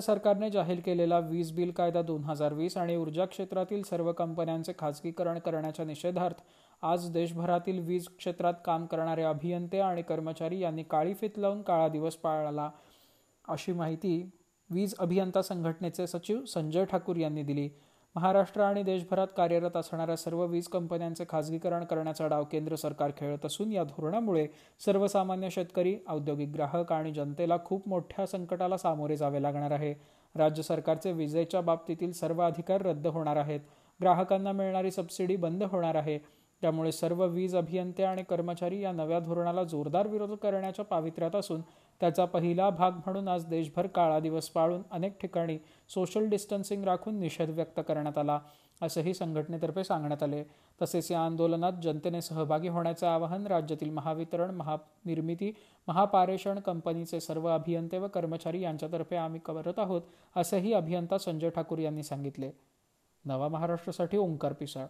सरकारने जाहीर केलेला वीज बिल कायदा दोन हजार वीस आणि ऊर्जा क्षेत्रातील सर्व कंपन्यांचे खाजगीकरण करण्याच्या निषेधार्थ आज देशभरातील वीज क्षेत्रात काम करणारे अभियंते आणि कर्मचारी यांनी काळी फित लावून काळा दिवस पाळला अशी माहिती वीज अभियंता संघटनेचे सचिव संजय ठाकूर यांनी दिली महाराष्ट्र आणि देशभरात कार्यरत असणाऱ्या सर्व वीज कंपन्यांचे खाजगीकरण करण्याचा डाव केंद्र सरकार खेळत असून या धोरणामुळे सर्वसामान्य शेतकरी औद्योगिक ग्राहक आणि जनतेला खूप मोठ्या संकटाला सामोरे जावे लागणार आहे राज्य सरकारचे विजेच्या बाबतीतील सर्व अधिकार रद्द होणार आहेत ग्राहकांना मिळणारी सबसिडी बंद होणार आहे त्यामुळे सर्व वीज अभियंते आणि कर्मचारी या नव्या धोरणाला जोरदार विरोध करण्याच्या पावित्र्यात असून त्याचा पहिला भाग म्हणून आज देशभर काळा दिवस पाळून अनेक ठिकाणी सोशल डिस्टन्सिंग राखून निषेध व्यक्त करण्यात आला असंही संघटनेतर्फे सांगण्यात आले तसेच या आंदोलनात जनतेने सहभागी होण्याचं आवाहन राज्यातील महावितरण महानिर्मिती महापारेषण कंपनीचे सर्व अभियंते व कर्मचारी यांच्यातर्फे आम्ही करत आहोत असंही अभियंता संजय ठाकूर यांनी सांगितले नवा महाराष्ट्रासाठी ओंकार पिसाळ